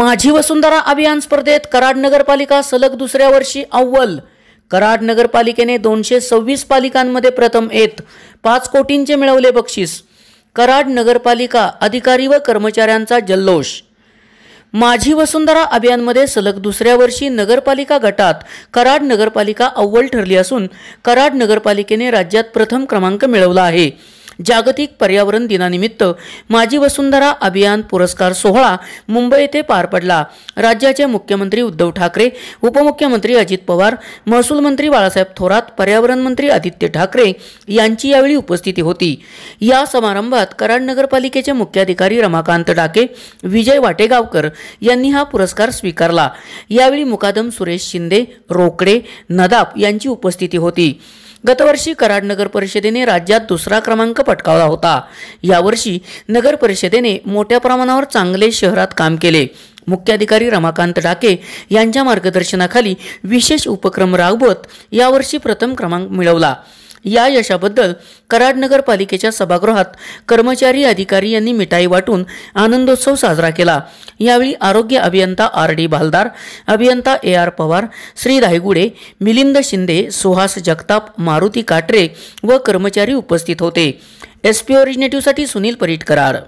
माझी वसुंधरा अभियान स्पर्धेत कराड नगरपालिका सलग दुसऱ्या वर्षी अव्वल कराड नगरपालिकेने दोनशे सव्वीस पालिकांमध्ये प्रथम येत पाच कोटींचे मिळवले बक्षीस कराड नगरपालिका अधिकारी व कर्मचाऱ्यांचा जल्लोष माझी वसुंधरा अभियानमध्ये सलग दुसऱ्या वर्षी नगरपालिका गटात कराड नगरपालिका अव्वल ठरली असून कराड नगरपालिकेने राज्यात प्रथम क्रमांक मिळवला आहे जागतिक पर्यावरण दिनानिमित्त माजी वसुंधरा अभियान पुरस्कार सोहळा मुंबई येथे पार पडला राज्याचे मुख्यमंत्री उद्धव ठाकरे उपमुख्यमंत्री अजित पवार महसूल मंत्री बाळासाहेब थोरात पर्यावरण मंत्री आदित्य ठाकरे यांची यावेळी उपस्थिती होती या समारंभात कराड नगरपालिकेचे मुख्याधिकारी रमाकांत डाके विजय वाटेगावकर यांनी हा पुरस्कार स्वीकारला यावेळी मुकादम सुरेश शिंदे रोकडे नदाप यांची उपस्थिती होती गतवर्षी कराड नगर परिषदेने राज्यात दुसरा क्रमांक पटकावला होता यावर्षी नगर परिषदेने मोठ्या प्रमाणावर चांगले शहरात काम केले मुख्याधिकारी रमाकांत डाके यांच्या मार्गदर्शनाखाली विशेष उपक्रम राबवत यावर्षी प्रथम क्रमांक मिळवला या यशाबद्दल कराड नगरपालिकेच्या सभागृहात कर्मचारी अधिकारी यांनी मिठाई वाटून आनंदोत्सव साजरा केला यावेळी आरोग्य अभियंता आर डी भालदार अभियंता ए आर पवार श्री रायगुडे मिलिंद शिंदे सुहास जगताप मारुती काटरे व कर्मचारी उपस्थित होते एस पी ओरिजिनेटिव्हसाठी सुनील परिटकरार